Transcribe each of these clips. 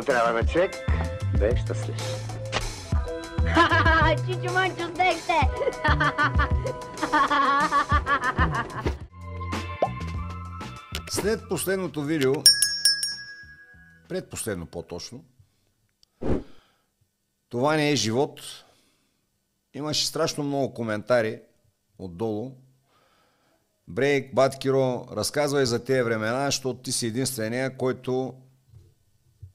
му трябва на човек, да е щастлив. Чичо Манчо, сте! След последното видео, предпоследно по-точно, това не е живот. Имаше страшно много коментари отдолу. Брейк, Баткиро, разказвай за тези времена, защото ти си единствения, който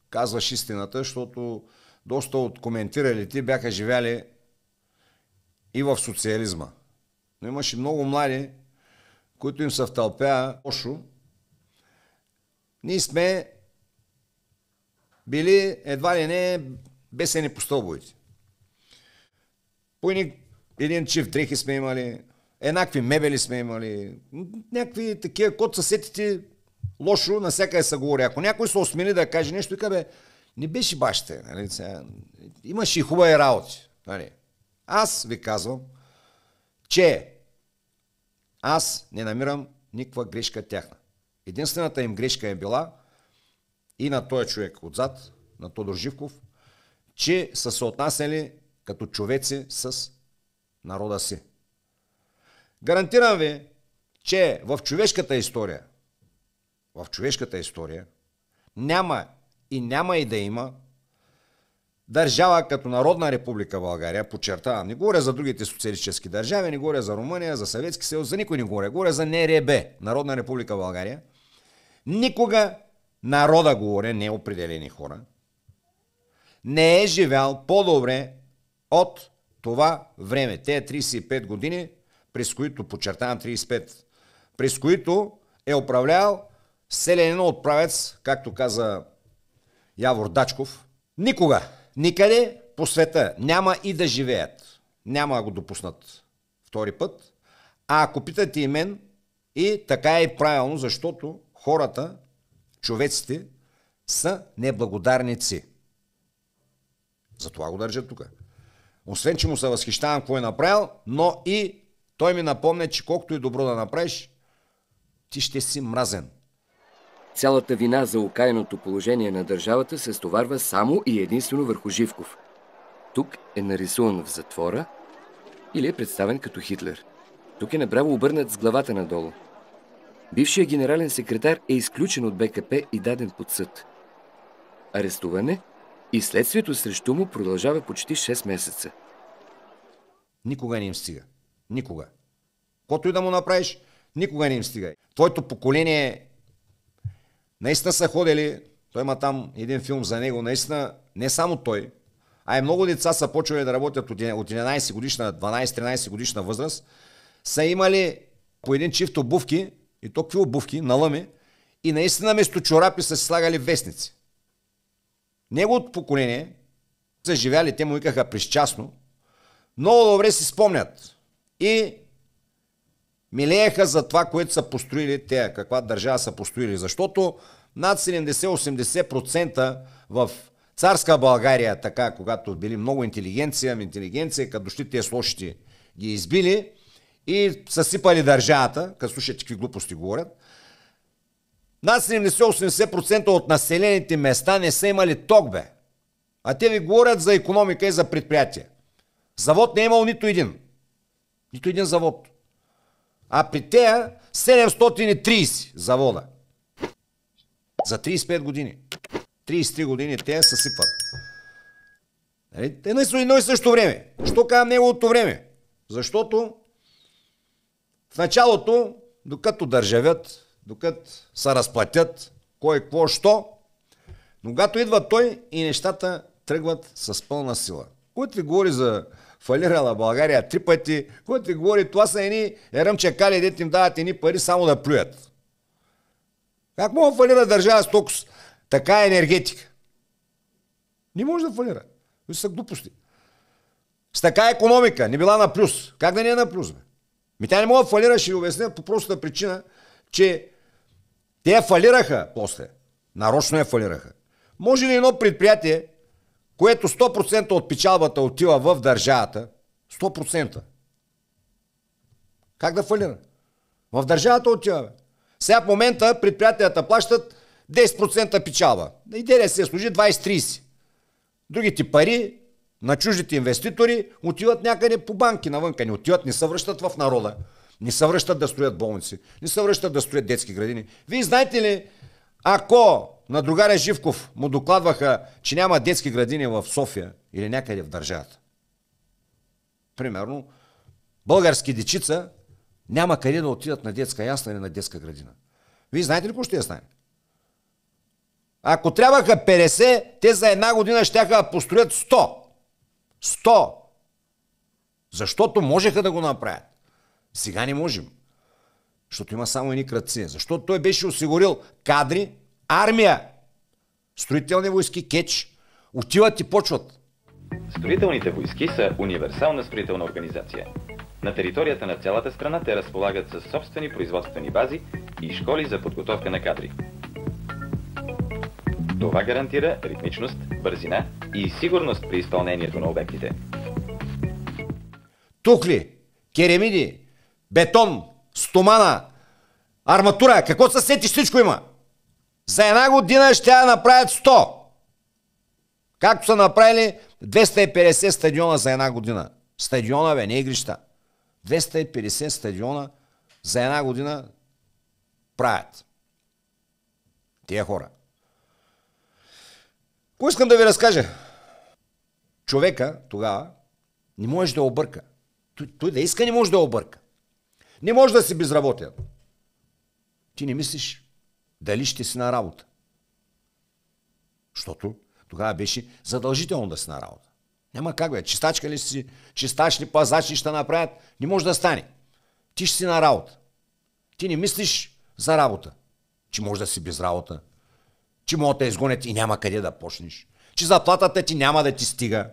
казваш истината, защото доста от коментиралите бяха живяли и в социализма. Но имаше много млади, които им се втълпя лошо. Ние сме били едва ли не бесени по стълбовете. По един чиф дрехи сме имали, еднакви мебели сме имали, някакви такива, код съсетите лошо насякъде се говори. Ако някой се осмели да каже нещо, и бе, не беше бащите. Нали? имаше и хубави работи. Нали? Аз ви казвам, че аз не намирам никаква грешка тяхна. Единствената им грешка е била и на този човек отзад, на Тодор Живков, че са се отнасяли като човеци с народа си. Гарантирам ви, че в човешката история – в човешката история, няма и няма и да има държава като Народна република България, подчертавам, не говоря за другите социалистически държави, не говоря за Румъния, за Съветски съюз, за никой не говоря, говоря за НРБ, Народна република България, никога народа говоря, не определени хора, не е живял по-добре от това време, те 35 години, през които, подчертавам 35, през които е управлял селянина от правец, както каза Явор Дачков, никога, никъде по света няма и да живеят. Няма да го допуснат втори път. А ако питате и мен, и така е правилно, защото хората, човеците, са неблагодарници. Затова го държа тук. Освен, че му се възхищавам какво е направил, но и той ми напомня, че колкото и добро да направиш, ти ще си мразен. Цялата вина за окаяното положение на държавата се стоварва само и единствено върху Живков. Тук е нарисуван в затвора или е представен като Хитлер. Тук е направо обърнат с главата надолу. Бившият генерален секретар е изключен от БКП и даден под съд. Арестуване и следствието срещу му продължава почти 6 месеца. Никога не им стига. Никога. Кото и да му направиш, никога не им стига. Твоето поколение наистина са ходили, той има там един филм за него, наистина не само той, а и много деца са почвали да работят от 11 годишна, 12-13 годишна възраст, са имали по един чифт обувки, и то какви обувки, на лъми, и наистина вместо чорапи са си слагали вестници. Неговото поколение са живяли, те му викаха през частно, много добре си спомнят. И милееха за това, което са построили те, каква държава са построили. Защото над 70-80% в царска България, така, когато били много интелигенция, ами интелигенция, като дошли тези лошите, ги избили и са сипали държавата, като слушате какви глупости говорят, над 70-80% от населените места не са имали ток, бе. А те ви говорят за економика и за предприятие. Завод не е имал нито един. Нито един завод. А при тея 730 завода. За 35 години. 33 години те съсипват. не нали? са едно и също време. Що казвам неговото време? Защото в началото, докато държавят, докато се разплатят, кой, какво, що, но когато идва той и нещата тръгват с пълна сила. Който ви говори за фалирала България три пъти, който ти говори, това са едни ръмчакали, дете им дават едни пари само да плюят. Как мога да фалира държава с толкова така е енергетика? Не може да фалира. Това са глупости. С така е економика не била на плюс. Как да не е на плюс? Бе? Ми тя не мога да фалира, ще обясня по простата причина, че те я фалираха после. Нарочно я фалираха. Може ли едно предприятие което 100% от печалбата отива в държавата, 100%. Как да фалира? В държавата отива. Сега в момента предприятията плащат 10% печалба. Идея се служи 20-30. Другите пари на чуждите инвеститори отиват някъде по банки навънка. Не отиват, не се връщат в народа. Не се връщат да строят болници. Не се връщат да строят детски градини. Вие знаете ли ако на другаря Живков му докладваха, че няма детски градини в София или някъде в държавата, примерно, български дечица няма къде да отидат на детска ясна или на детска градина. Вие знаете ли какво ще я стане? Ако трябваха 50, те за една година щяха да построят 100. 100! Защото можеха да го направят. Сега не можем. Защото има само едни кръци. Защото той беше осигурил кадри, армия, строителни войски, кеч. Отиват и почват. Строителните войски са универсална строителна организация. На територията на цялата страна те разполагат със собствени производствени бази и школи за подготовка на кадри. Това гарантира ритмичност, бързина и сигурност при изпълнението на обектите. Тухли, керемиди, бетон, стомана, арматура, какво се сетиш, всичко има. За една година ще я направят 100. Както са направили 250 стадиона за една година. Стадиона, бе, не игрища. 250 стадиона за една година правят. Тия хора. Кой искам да ви разкажа? Човека тогава не може да обърка. Той, той да иска не може да обърка. Не може да си безработен. Ти не мислиш дали ще си на работа. Защото тогава беше задължително да си на работа. Няма как бе. Чистачка ли си, чистач ли, пазач ли ще направят. Не може да стане. Ти ще си на работа. Ти не мислиш за работа. Че може да си без работа. Че могат да изгонят и няма къде да почнеш. Че заплатата ти няма да ти стига.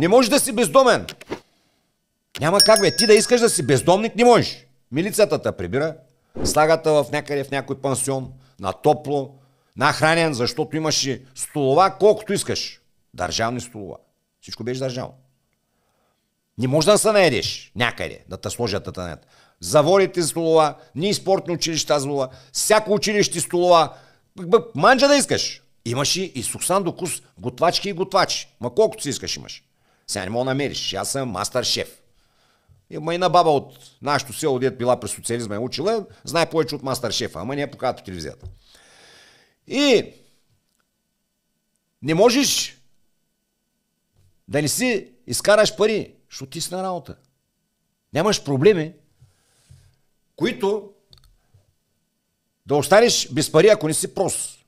Не можеш да си бездомен. Няма как, бе. Ти да искаш да си бездомник, не можеш. Милицията те прибира, слагата в някъде в някой пансион, на топло, нахранен, защото имаше столова колкото искаш. Държавни столова. Всичко беше държавно. Не можеш да се наедеш някъде, да те сложат да тънят. Заворите столова, ни спортни училища столова, всяко училище столова. Манджа да искаш. Имаш и Суксан докус, готвачки и готвачи. Ма колкото си искаш имаш. Сега не мога да намериш. Аз съм мастър шеф. Има е, и на баба от нашото село, дет била през социализма е учила, знае повече от мастер шефа, ама не е показват по телевизията. И не можеш да не си изкараш пари, защото ти си на работа. Нямаш проблеми, които да останеш без пари, ако не си прост.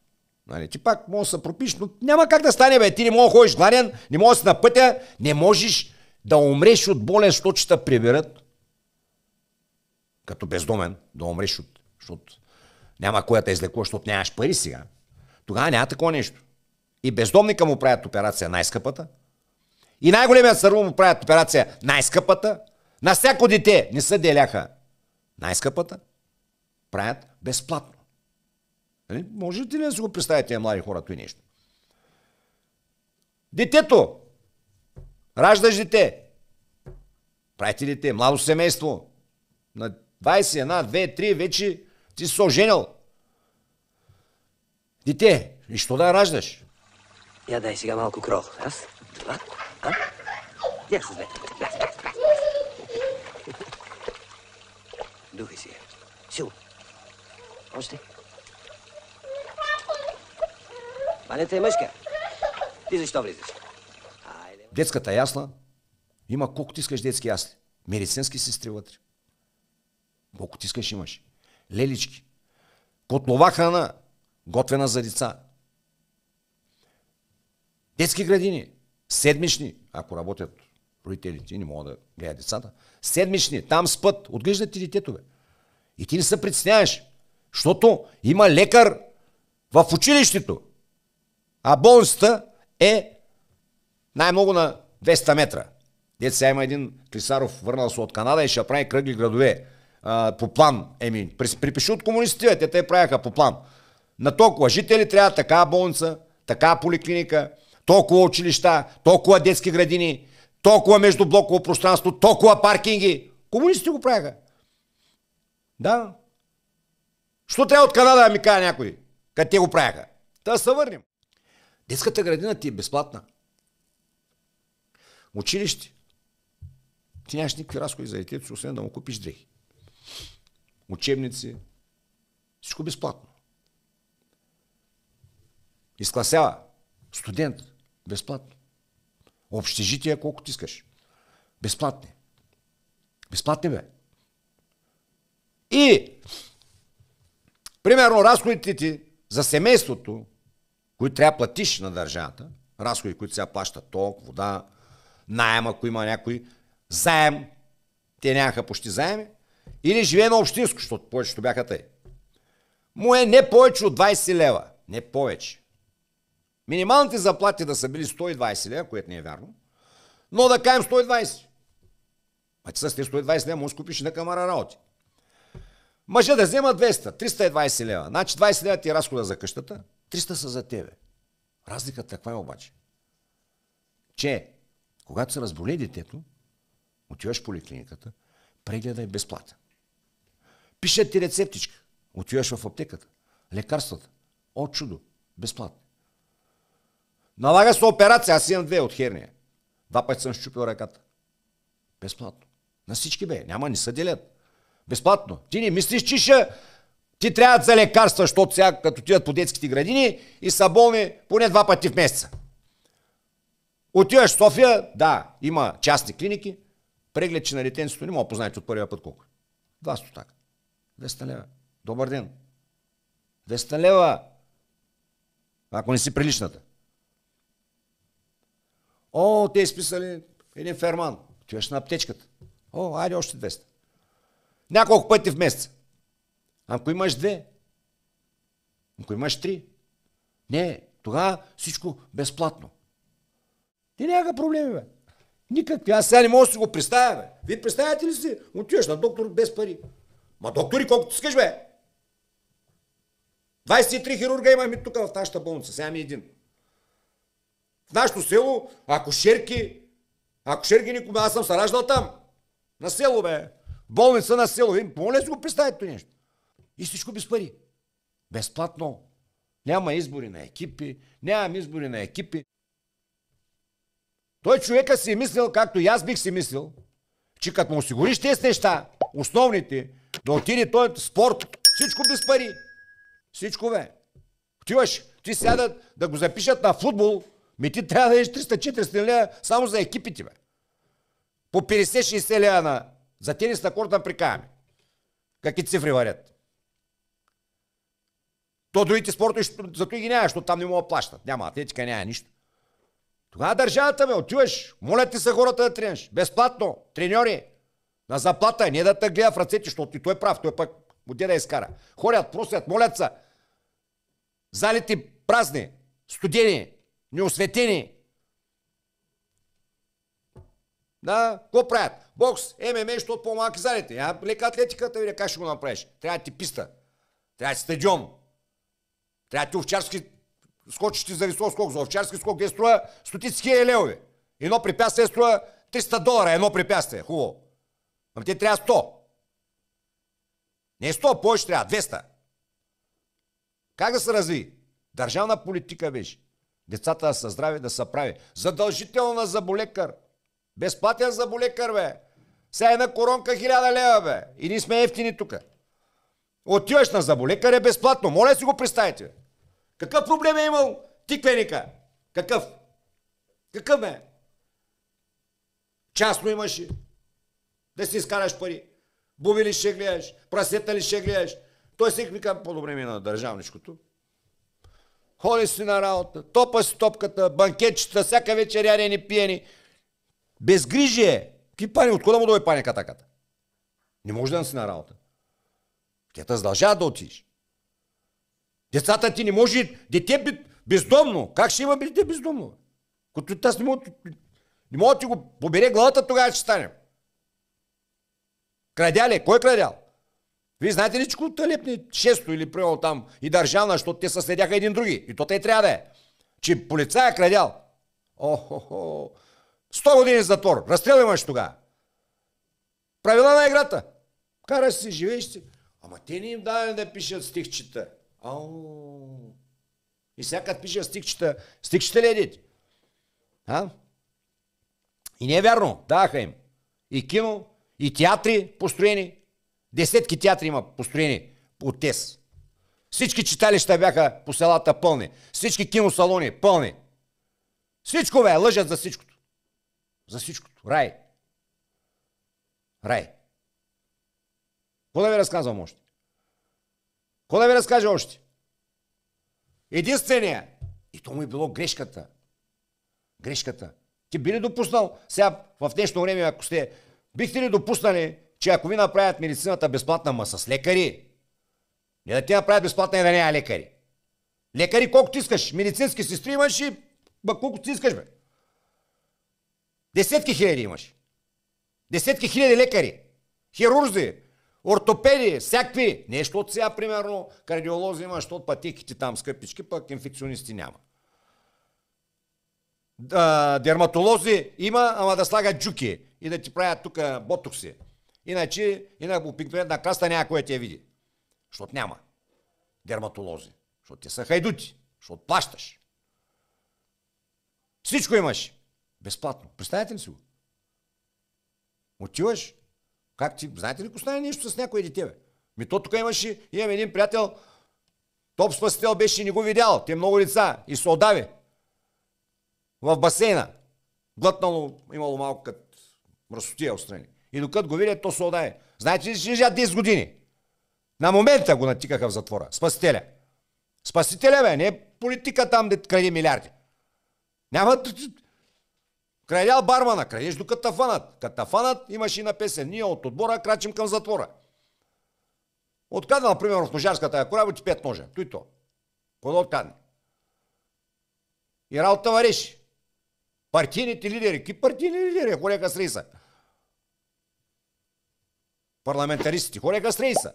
Нали, ти пак може да се пропиш, но няма как да стане, бе. Ти не можеш да ходиш гладен, не можеш да си на пътя, не можеш да умреш от болен, защото ще приберат. Като бездомен, да умреш от... Защото няма кой да излекува, защото нямаш пари сега. Тогава няма такова нещо. И бездомника му правят операция най-скъпата. И най-големият сърво му правят операция най-скъпата. На всяко дете не се деляха най-скъпата. Правят безплатно. Може нали? Можете ли да си го представите млади хора и е нещо? Детето Раждаш дете. Правите дете, младо семейство. На 21, 2, 3 вече ти си се оженил. Дете, и що да раждаш? Я дай сега малко крол. Раз, два, а? Я се двете. Раз, раз, раз. Духай си. Сил. Още. Манята е мъжка. Ти защо влизаш? Детската ясла, има колко ти искаш детски ясли. Медицински сестри вътре. Колко ти искаш имаш. Лелички. Котлова храна, готвена за деца. Детски градини, седмични, ако работят родителите не могат да гледат децата, седмични, там спът, отглеждат ти детето бе. И ти не се притесняваш, защото има лекар в училището. А болницата е най-много на 200 метра. Дет сега има един Клисаров, върнал се от Канада и ще прави кръгли градове. А, по план, еми, припиши от комунистите, те те правяха по план. На толкова жители трябва така болница, така поликлиника, толкова училища, толкова детски градини, толкова междублоково пространство, толкова паркинги. Комунистите го правяха. Да. Що трябва от Канада да ми каже някой? Къде те го правяха? Та да се върнем. Детската градина ти е безплатна. Училище. Ти нямаш никакви разходи за детето си, освен да му купиш дрехи. Учебници. Всичко безплатно. Изкласява. Студент. Безплатно. Общежития ти искаш. Безплатни. Безплатни бе. И, примерно, разходите ти за семейството, които трябва да платиш на държавата, разходи, които сега плащат ток, вода, найем, ако има някой, заем, те нямаха почти заеми, или на общинско, защото повечето бяха тъй. Му е не повече от 20 лева. Не повече. Минималните заплати да са били 120 лева, което не е вярно, но да каем 120. А ти с тези 120 лева можеш да купиш на камара работи. Мъжа да взема 200, 320 лева. Значи 20 лева ти е разхода за къщата, 300 са за тебе. Разликата е каква е обаче? Че когато се разболе детето, отиваш в поликлиниката, прегледа е безплатен. Пишат ти рецептичка. Отиваш в аптеката. Лекарствата. От чудо. Безплатно. Налага се операция. Аз имам две от херния. Два пъти съм щупил ръката. Безплатно. На всички бе. Няма, ни се делят. Безплатно. Ти не мислиш, че ще... Ти трябва за лекарства, защото сега като отидат по детските градини и са болни поне два пъти в месеца. Отиваш в София, да, има частни клиники, преглед, че на детенството не мога да познаете от първия път колко. Два стотака. 200 лева. Добър ден. 200 лева. Ако не си приличната. О, те изписали един ферман. Отиваш на аптечката. О, айде още 200. Няколко пъти в месеца. Ако имаш две, ако имаш три, не, тогава всичко безплатно. Ти няма проблеми, бе. Никакви. Аз сега не мога да си го представя, бе. Вие представяте ли си? Отиваш на доктор без пари. Ма доктори, колкото искаш, бе. 23 хирурга имаме ами тук в нашата болница. Сега ми е един. В нашето село, ако шерки, ако шерки никога, аз съм се раждал там. На село, бе. Болница на село. Вие моля си го представите нещо. И всичко без пари. Безплатно. Няма избори на екипи, нямам избори на екипи. Той човека си е мислил, както и аз бих си мислил, че като му осигуриш тези неща, основните, да отиде той спорт, всичко без пари. Всичко бе. Отиваш, ти сядат да го запишат на футбол, ми ти трябва да еш 300-400 лева само за екипите, бе. По 50-60 лева на... за тенис на корта прикаваме. Какви цифри варят? То другите спорта, зато и ги няма, защото там не мога да плащат. Няма атлетика, няма нищо. Тогава държавата ме отиваш, моля ти се хората да тренеш. Безплатно, треньори, на заплата, е, не да те гледа в ръцете, защото и той е прав, той пък отиде да изкара. Хорят, просят, молят са. Залите празни, студени, неосветени. Да, какво правят? Бокс, ММА, от по-малки залите. Я лека атлетиката, видя как ще го направиш. Трябва ти писта. Трябва ти стадион. Трябва да ти овчарски ти ще зарисува скок за овчарски скок, де струва стотици хиляди левове. Едно препятствие струва 300 долара, едно препятствие. Хубаво. Ама те трябва 100. Не 100, е повече трябва, 200. Как да се разви? Държавна политика беше. Децата да са здрави, да са прави. Задължителна заболекар. Безплатен заболекар, бе. Сега една коронка хиляда лева, бе. И ние сме ефтини тук. Отиваш на заболекар е безплатно. Моля си го представите, бе. Какъв проблем е имал тиквеника? Какъв? Какъв е? Частно имаше. Да си изкараш пари. Буби ли ще гледаш? Прасета ли ще гледаш? Той си вика, по-добре ми е на държавничкото. Ходи си на работа, топа си топката, банкетчета, всяка вечер ярени, пиени. Безгрижие. Ти пани? Откъде му дойде пани катаката? Не може да не си на работа. Тя те задължава да отиш. Децата ти не може... Дете бездомно. Как ще има дете бездомно? Като таз не мога, Не да ти го побере главата, тогава ще стане. Крадя ли? Е. Кой е крадял? Вие знаете ли, че култа лепне често или приемал там и държавна, защото те следяха един други. И то те трябва да е. Че полицай е крадял. О-хо-хо. 100 години затвор. Разстрел имаш тогава. Правила на играта. Кара си, живееш си. Ама те не им даваме да пишат стихчета. Ау. И сега като пише стикчета, стикчета ли едите? А? И не е вярно. Даха им. И кино, и театри построени. Десетки театри има построени от ТЕС. Всички читалища бяха по селата пълни. Всички киносалони пълни. Всичко бе, лъжат за всичкото. За всичкото. Рай. Рай. Какво да ви разказвам още? Ко да ви разкаже още? Единствения. И то му е било грешката. Грешката. Ти би ли допуснал сега в днешно време, ако сте, бихте ли допуснали, че ако ви направят медицината безплатна, ма с лекари, не да ти направят безплатна и е да няма лекари. Лекари колкото искаш, медицински сестри имаш и ба, колкото ти искаш, бе. Десетки хиляди имаш. Десетки хиляди лекари, хирурзи, Ортопеди, всякакви. Нещо от сега, примерно, кардиолози има, защото пътеките там скъпички, пък инфекционисти няма. дерматолози има, ама да слагат джуки и да ти правят тук ботокси. Иначе, инак обикновена краста няма кое ти я види. Защото няма дерматолози. Защото те са хайдути. Защото плащаш. Всичко имаш. Безплатно. Представете ли си го? Отиваш, как ти, знаете ли, ако стане нещо с някое дете, бе? Ми то тук имаше, имам един приятел, топ спасител беше и не го видял. Те много лица и се отдави. В басейна. Глътнало, имало малко кът мръсотия отстрани. И докато го видят, то се отдави. Знаете ли, че лежат 10 години. На момента го натикаха в затвора. Спасителя. Спасителя, бе, не е политика там, де краде милиарди. Няма Крайдял бармана, крадеш до катафанът. Катафанът имаш и на песен. Ние от отбора крачим към затвора. Откадна, например, в ножарската кола, ти пет ножа. Той то. Кога откадне? И работа вариш. Партийните лидери. Ки партийни лидери? хорека с рейса. Парламентаристите. хорека с рейса.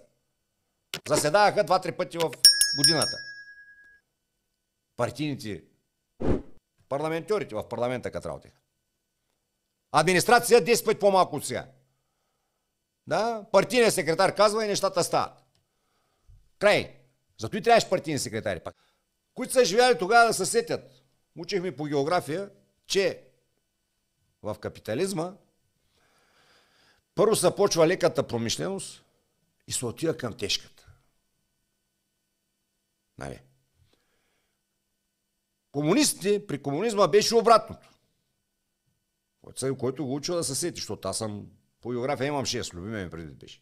Заседаваха два-три пъти в годината. Партийните парламентерите в парламента като работиха. Администрация 10 пъти по-малко от сега. Да? Партийният секретар казва и нещата стават. Край. Зато и трябваше партийни секретари пак. Които са живяли тогава да се сетят. Учихме по география, че в капитализма първо се почва леката промишленост и се отива към тежката. Нали? Комунистите, при комунизма беше обратното. Който, който го учил да се сети, защото аз съм по география имам 6, любиме ми преди беше.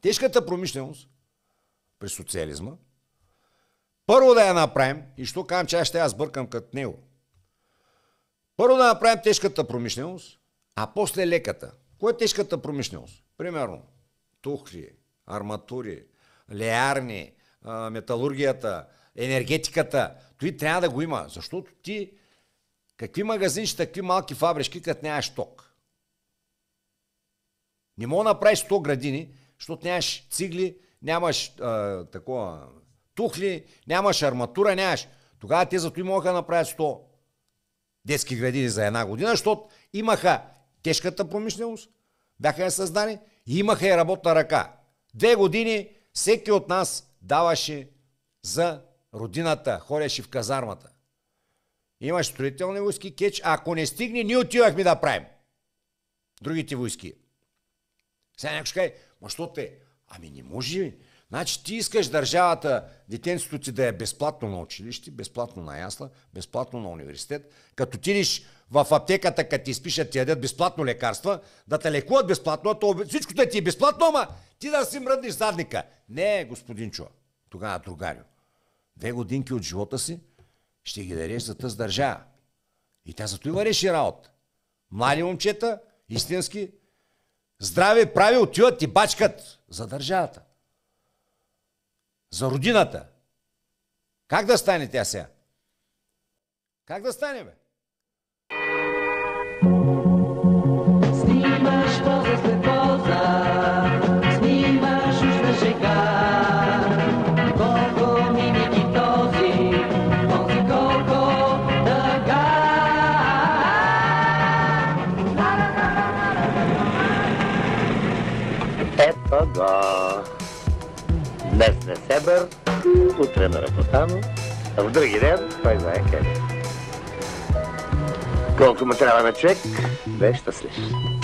Тежката промишленост при социализма, първо да я направим, и що казвам, че аз ще я сбъркам като него. Първо да направим тежката промишленост, а после леката. Кое е тежката промишленост? Примерно, тухли, арматури, леярни, металургията, енергетиката. Той трябва да го има, защото ти Какви ще такви малки фабрички, като нямаш ток? Не мога да направиш 100 градини, защото нямаш цигли, нямаш а, такова тухли, нямаш арматура, нямаш. Тогава те зато и могаха да направят 100 детски градини за една година, защото имаха тежката промишленост, бяха я създани и имаха и работна ръка. Две години всеки от нас даваше за родината, ходеше в казармата. Имаш строителни войски, кеч. Ако не стигне, ние отивахме да правим. Другите войски. Сега някой ще каже, ма що те? Ами не може. Значи ти искаш държавата, детенството ти да е безплатно на училище, безплатно на ясла, безплатно на университет. Като тидиш в аптеката, като ти изпишат, ти ядат безплатно лекарства, да те лекуват безплатно, а то всичко да ти е безплатно, ама ти да си мръднеш задника. Не, господин Чо, тогава другарю. Две годинки от живота си ще ги дадеш за тази държава. И тя зато има реши работа. Млади момчета, истински, здрави, прави отиват и бачкат за държавата. За родината. Как да стане тя сега? Как да стане, бе? днес на Себър, утре на Рапотано, а в други ден той знае къде. Колко му трябва на човек, бе щастлив.